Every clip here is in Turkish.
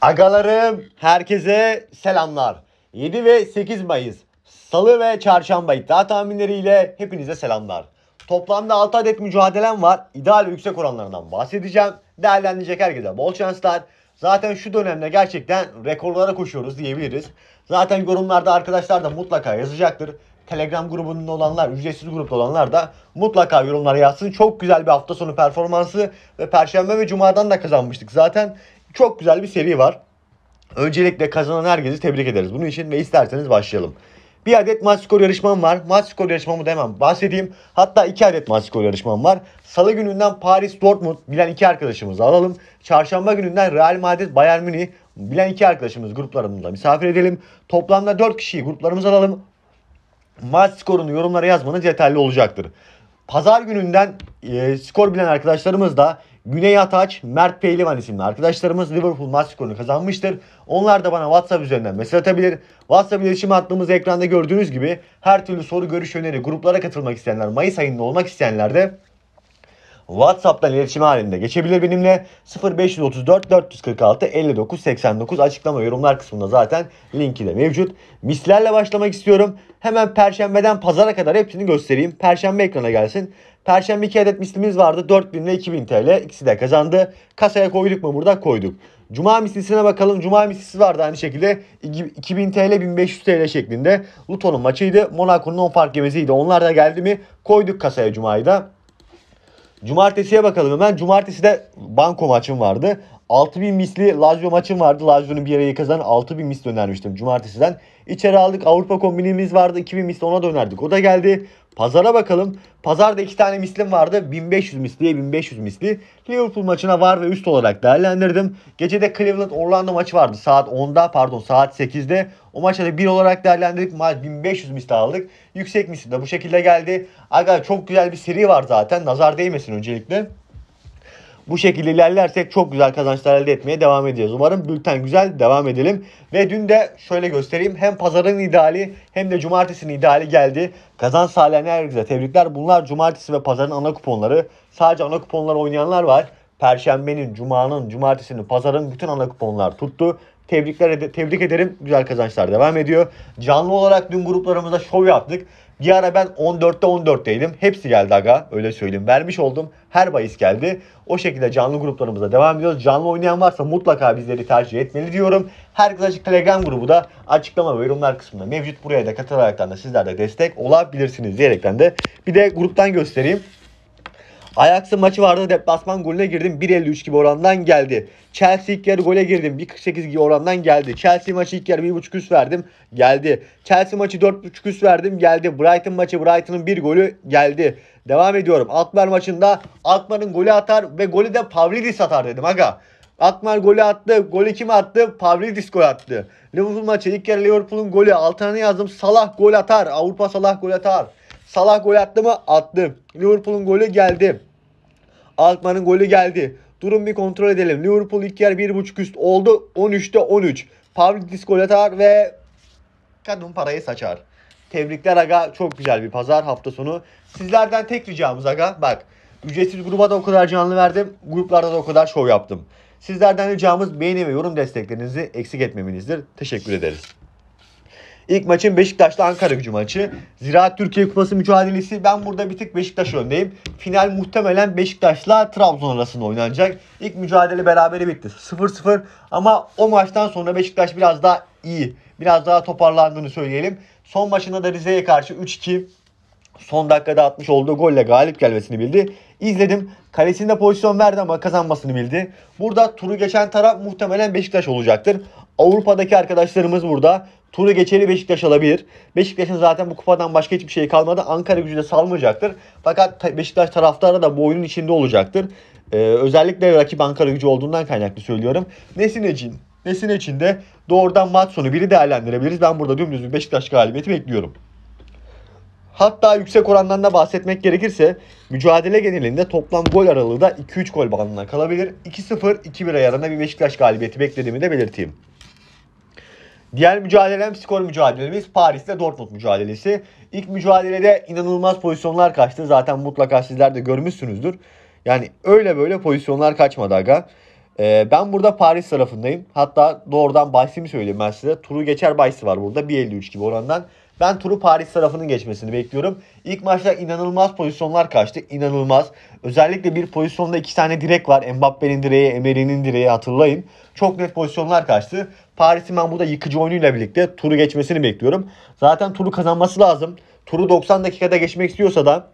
Agalarım herkese selamlar. 7 ve 8 Mayıs Salı ve Çarşamba iddia tahminleriyle hepinize selamlar. Toplamda 6 adet mücadelem var. İdeal yüksek oranlarından bahsedeceğim. Değerlendirecek herkese bol şanslar. Zaten şu dönemde gerçekten rekorlara koşuyoruz diyebiliriz. Zaten yorumlarda arkadaşlar da mutlaka yazacaktır. Telegram grubunun olanlar, ücretsiz grupta olanlar da mutlaka yorumlara yazsın. Çok güzel bir hafta sonu performansı ve Perşembe ve Cuma'dan da kazanmıştık zaten. Çok güzel bir seri var. Öncelikle kazanan herkesi tebrik ederiz. Bunun için ve isterseniz başlayalım. Bir adet maç skor yarışmam var. Maç skor yarışmamı da hemen bahsedeyim. Hatta iki adet maç skor yarışmam var. Salı gününden Paris Dortmund bilen iki arkadaşımızı alalım. Çarşamba gününden Real Madrid Bayern Münih bilen iki arkadaşımız gruplarımızda misafir edelim. Toplamda dört kişiyi gruplarımıza alalım. Maç skorunu yorumlara yazmanız yeterli olacaktır. Pazar gününden e, skor bilen arkadaşlarımız da Güney Ataç, Mert Pehlivan isimli arkadaşlarımız Liverpool maç skorunu kazanmıştır. Onlar da bana WhatsApp üzerinden mesaj atabilir. WhatsApp iletişim hattımız ekranda gördüğünüz gibi her türlü soru, görüş, öneri, gruplara katılmak isteyenler, Mayıs ayında olmak isteyenler de WhatsApp'tan iletişim halinde geçebilir benimle. 0534 446 59 89 açıklama yorumlar kısmında zaten linki de mevcut. Mislerle başlamak istiyorum. Hemen perşembeden pazara kadar hepsini göstereyim. Perşembe ekrana gelsin. Perşembe 2 adet mislimiz vardı. 4000 ile 2000 TL. ikisi de kazandı. Kasaya koyduk mu? Burada koyduk. Cuma mislisine bakalım. Cuma mislisi vardı aynı şekilde. 2000 TL 1500 TL şeklinde. Luton'un maçıydı. Monaco'nun 10 fark yemesiydi. Onlar da geldi mi? Koyduk kasaya Cuma'yı da. Cumartesiye bakalım hemen. Cumartesi de banko maçım vardı. 6000 misli Lazio maçım vardı. Lazio'nun bir yere kazan 6000 misli önermiştim cumartesiden. İçeri aldık Avrupa kombinimiz vardı. 2000 misli ona da önerdik. O da geldi. Pazara bakalım. Pazarda iki tane mislim vardı. 1500 misliye 1500 misli. Liverpool maçına var ve üst olarak değerlendirdim. Gece de Cleveland Orlando maçı vardı. Saat 10'da pardon saat 8'de. O maçta da 1 olarak değerlendirdik. Maç 1500 misli aldık. Yüksek misli de bu şekilde geldi. Aga çok güzel bir seri var zaten. Nazar değmesin öncelikle. Bu şekilde ilerlersek çok güzel kazançlar elde etmeye devam edeceğiz. Umarım bülten güzel devam edelim. Ve dün de şöyle göstereyim. Hem pazarın ideali hem de cumartesinin ideali geldi. Kazanç sağlayan herkese tebrikler. Bunlar cumartesi ve pazarın ana kuponları. Sadece ana kuponları oynayanlar var. Perşembenin, cumanın, cumartesinin, pazarın bütün ana kuponlar tuttu. Tebrikler ed- tebrik ederim. Güzel kazançlar devam ediyor. Canlı olarak dün gruplarımızda şov yaptık. Bir ara ben 14'te 14'teydim. Hepsi geldi aga. Öyle söyleyeyim. Vermiş oldum. Her bahis geldi. O şekilde canlı gruplarımıza devam ediyoruz. Canlı oynayan varsa mutlaka bizleri tercih etmeli diyorum. Herkes açık Telegram grubu da açıklama ve yorumlar kısmında mevcut. Buraya da katılaraktan da sizler de destek olabilirsiniz diyerekten de bir de gruptan göstereyim. Ajax'ın maçı vardı deplasman golüne girdim 1.53 gibi orandan geldi. Chelsea ilk yarı gole girdim 1.48 gibi orandan geldi. Chelsea maçı ilk yarı 1.5 üst verdim geldi. Chelsea maçı 4.5 üst verdim geldi. Brighton maçı Brighton'ın bir golü geldi. Devam ediyorum. Alkmaar maçında Alkmaar'ın golü atar ve golü de Pavlidis atar dedim aga. Alkmaar golü attı. Golü kim attı? Pavlidis gol attı. Liverpool maçı ilk yarı Liverpool'un golü. Altına yazdım. Salah gol atar. Avrupa Salah gol atar. Salah gol attı mı? Attı. Liverpool'un golü geldi. Altman'ın golü geldi. Durum bir kontrol edelim. Liverpool ilk yer 1.5 üst oldu. 13'te 13. Pavlidis gol atar ve kadın parayı saçar. Tebrikler aga. Çok güzel bir pazar hafta sonu. Sizlerden tek ricamız aga. Bak ücretsiz gruba da o kadar canlı verdim. Gruplarda da o kadar şov yaptım. Sizlerden ricamız beğeni ve yorum desteklerinizi eksik etmemenizdir. Teşekkür ederiz. İlk maçın Beşiktaş'la Ankara gücü maçı. Ziraat Türkiye Kupası mücadelesi. Ben burada bir tık Beşiktaş öndeyim. Final muhtemelen Beşiktaş'la Trabzon arasında oynanacak. İlk mücadele berabere bitti. 0-0 ama o maçtan sonra Beşiktaş biraz daha iyi. Biraz daha toparlandığını söyleyelim. Son maçında da Rize'ye karşı 3-2 son dakikada atmış olduğu golle galip gelmesini bildi. İzledim. Kalesinde pozisyon verdi ama kazanmasını bildi. Burada turu geçen taraf muhtemelen Beşiktaş olacaktır. Avrupa'daki arkadaşlarımız burada. Turu geçeri Beşiktaş alabilir. Beşiktaş'ın zaten bu kupadan başka hiçbir şey kalmadı. Ankara gücü de salmayacaktır. Fakat Beşiktaş taraftarı da bu oyunun içinde olacaktır. Ee, özellikle rakip Ankara gücü olduğundan kaynaklı söylüyorum. Nesin için, Nesin için de doğrudan maç sonu biri değerlendirebiliriz. Ben burada dümdüz bir Beşiktaş galibiyeti bekliyorum. Hatta yüksek orandan da bahsetmek gerekirse mücadele genelinde toplam gol aralığı da 2-3 gol bandına kalabilir. 2-0, 2-1 ayarında bir Beşiktaş galibiyeti beklediğimi de belirteyim. Diğer mücadelem skor mücadelemiz Paris'te Dortmund mücadelesi. İlk mücadelede inanılmaz pozisyonlar kaçtı. Zaten mutlaka sizler de görmüşsünüzdür. Yani öyle böyle pozisyonlar kaçmadı aga. Ee, ben burada Paris tarafındayım. Hatta doğrudan bahsimi söyleyeyim ben size. Turu geçer bahsi var burada 1.53 gibi orandan. Ben turu Paris tarafının geçmesini bekliyorum. İlk maçta inanılmaz pozisyonlar kaçtı. İnanılmaz. Özellikle bir pozisyonda iki tane direk var. Mbappe'nin direği, Emery'nin direği hatırlayın. Çok net pozisyonlar kaçtı. Paris'in ben burada yıkıcı oyunuyla birlikte turu geçmesini bekliyorum. Zaten turu kazanması lazım. Turu 90 dakikada geçmek istiyorsa da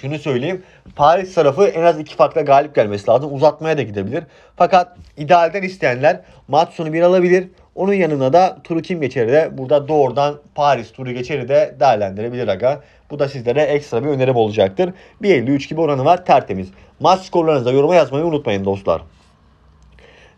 şunu söyleyeyim. Paris tarafı en az iki farkla galip gelmesi lazım. Uzatmaya da gidebilir. Fakat idealden isteyenler maç sonu bir alabilir. Onun yanına da turu kim geçeri de burada doğrudan Paris turu geçeri de değerlendirebilir aga. Bu da sizlere ekstra bir önerim olacaktır. 1.53 gibi oranı var tertemiz. Maç skorlarınıza yoruma yazmayı unutmayın dostlar.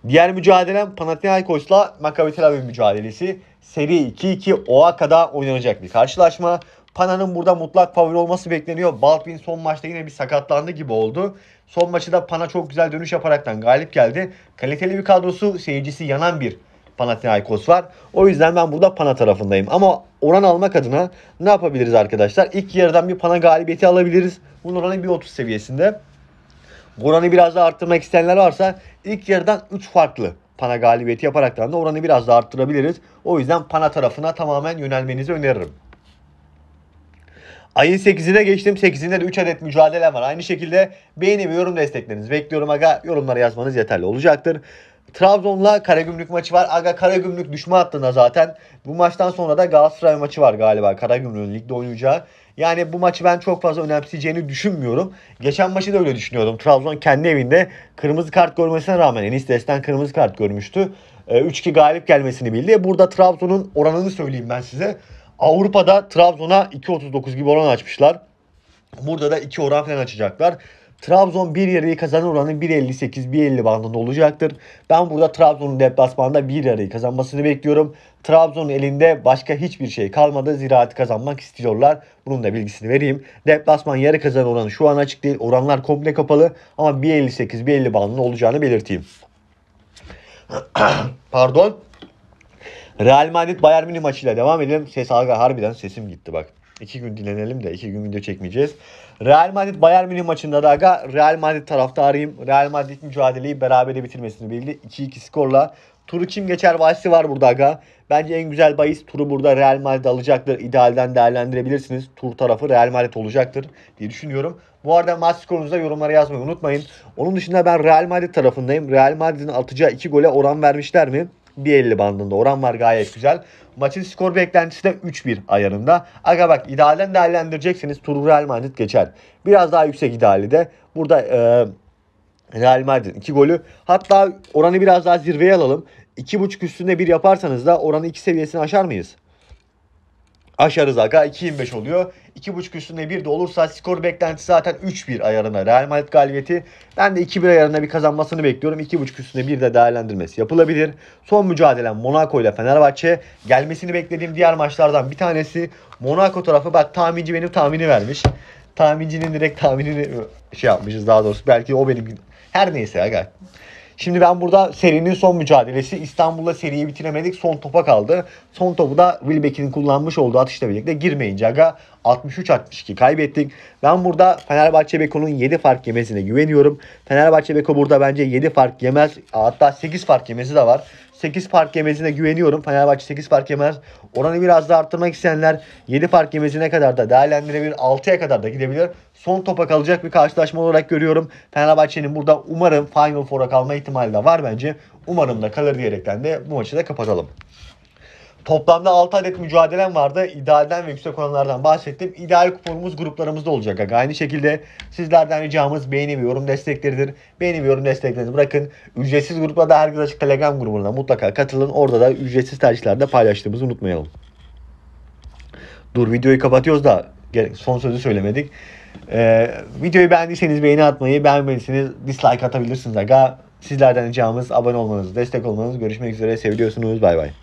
Diğer mücadelem Panathinaikos'la Maccabi Tel Aviv mücadelesi. Seri 2-2 Oaka'da oynanacak bir karşılaşma. Pana'nın burada mutlak favori olması bekleniyor. Baldwin son maçta yine bir sakatlandı gibi oldu. Son maçı da Pana çok güzel dönüş yaparaktan galip geldi. Kaliteli bir kadrosu seyircisi yanan bir Panathinaikos var. O yüzden ben burada Pana tarafındayım. Ama oran almak adına ne yapabiliriz arkadaşlar? İlk yarıdan bir Pana galibiyeti alabiliriz. Bunun oranı bir 30 seviyesinde. Bu Oranı biraz daha arttırmak isteyenler varsa ilk yarıdan 3 farklı Pana galibiyeti yaparaktan da oranı biraz daha arttırabiliriz. O yüzden Pana tarafına tamamen yönelmenizi öneririm. Ayın 8'ine geçtim. 8'inde de 3 adet mücadele var. Aynı şekilde beğeni ve yorum desteklerinizi bekliyorum aga. Yorumlara yazmanız yeterli olacaktır. Trabzon'la Karagümrük maçı var. Aga Karagümrük düşme hattında zaten. Bu maçtan sonra da Galatasaray maçı var galiba. Karagümrük'ün ligde oynayacağı. Yani bu maçı ben çok fazla önemseyeceğini düşünmüyorum. Geçen maçı da öyle düşünüyordum. Trabzon kendi evinde kırmızı kart görmesine rağmen Enis Desten kırmızı kart görmüştü. 3-2 ee, galip gelmesini bildi. Burada Trabzon'un oranını söyleyeyim ben size. Avrupa'da Trabzon'a 2.39 gibi oran açmışlar. Burada da 2 oran falan açacaklar. Trabzon bir yarıyı kazanır oranı 1.58-1.50 bandında olacaktır. Ben burada Trabzon'un deplasmanda bir yarıyı kazanmasını bekliyorum. Trabzon'un elinde başka hiçbir şey kalmadı. Ziraati kazanmak istiyorlar. Bunun da bilgisini vereyim. Deplasman yarı kazan oranı şu an açık değil. Oranlar komple kapalı ama 1.58-1.50 bandında olacağını belirteyim. Pardon. Real Madrid Bayern Münih maçıyla devam edelim. Ses aga harbiden sesim gitti bak. İki gün dinlenelim de iki gün video çekmeyeceğiz. Real Madrid Bayern Münih maçında da aga Real Madrid taraftarıyım. Real Madrid mücadeleyi berabere bitirmesini bildi. 2-2 skorla. Turu kim geçer bahsi var burada aga. Bence en güzel bahis turu burada Real Madrid alacaktır. İdealden değerlendirebilirsiniz. Tur tarafı Real Madrid olacaktır diye düşünüyorum. Bu arada maç skorunuza yorumlara yazmayı unutmayın. Onun dışında ben Real Madrid tarafındayım. Real Madrid'in atacağı iki gole oran vermişler mi? 1.50 bandında oran var gayet güzel. Maçın skor beklentisi de 3-1 ayarında. Aga bak idealen değerlendirecekseniz tur Real Madrid geçer. Biraz daha yüksek ideali de. Burada e, Real Madrid 2 golü. Hatta oranı biraz daha zirveye alalım. 2.5 üstünde 1 yaparsanız da oranı 2 seviyesini aşar mıyız? aşarız aga. 2.25 oluyor. 2.5 üstünde 1 de olursa skor beklentisi zaten 3-1 ayarına Real Madrid galibiyeti. Ben de 2-1 ayarına bir kazanmasını bekliyorum. 2.5 üstünde 1 de değerlendirmesi yapılabilir. Son mücadele Monaco ile Fenerbahçe. Gelmesini beklediğim diğer maçlardan bir tanesi. Monaco tarafı bak tahminci benim tahmini vermiş. Tahmincinin direkt tahminini şey yapmışız daha doğrusu. Belki o benim her neyse aga. Şimdi ben burada serinin son mücadelesi. İstanbul'da seriyi bitiremedik. Son topa kaldı. Son topu da Wilbeck'in kullanmış olduğu atışla birlikte girmeyince aga 63-62 kaybettik. Ben burada Fenerbahçe Beko'nun 7 fark yemesine güveniyorum. Fenerbahçe Beko burada bence 7 fark yemez. Hatta 8 fark yemesi de var. 8 fark yemesine güveniyorum. Fenerbahçe 8 fark yemez. Oranı biraz daha arttırmak isteyenler 7 fark yemesine kadar da değerlendirebilir. 6'ya kadar da gidebilir. Son topa kalacak bir karşılaşma olarak görüyorum. Fenerbahçe'nin burada umarım Final Four'a kalma ihtimali de var bence. Umarım da kalır diyerekten de bu maçı da kapatalım. Toplamda 6 adet mücadelem vardı. İdealden ve yüksek oranlardan bahsettim. İdeal kuponumuz gruplarımızda olacak. Aga. Aynı şekilde sizlerden ricamız beğeni ve yorum destekleridir. Beğeni ve yorum desteklerinizi bırakın. Ücretsiz grupla da herkes açık telegram grubuna mutlaka katılın. Orada da ücretsiz tercihlerde paylaştığımızı unutmayalım. Dur videoyu kapatıyoruz da son sözü söylemedik. Ee, videoyu beğendiyseniz beğeni atmayı, beğenmediyseniz dislike atabilirsiniz aga. Sizlerden ricamız abone olmanız, destek olmanız. Görüşmek üzere. Seviyorsunuz. Bay bay.